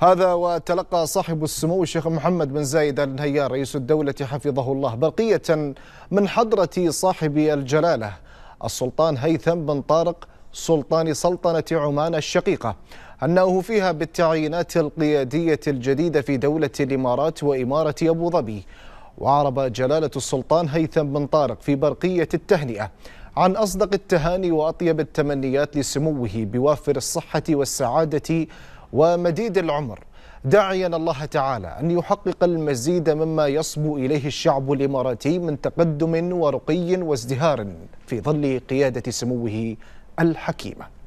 هذا وتلقى صاحب السمو الشيخ محمد بن زايد ال نهيان رئيس الدولة حفظه الله برقية من حضرة صاحب الجلالة السلطان هيثم بن طارق سلطان سلطنة عمان الشقيقة أنه فيها بالتعيينات القيادية الجديدة في دولة الإمارات وإمارة أبو ظبي وعرب جلالة السلطان هيثم بن طارق في برقية التهنئة عن أصدق التهاني وأطيب التمنيات لسموه بوافر الصحة والسعادة ومديد العمر داعيا الله تعالى أن يحقق المزيد مما يصبو إليه الشعب الإماراتي من تقدم ورقي وازدهار في ظل قيادة سموه الحكيمة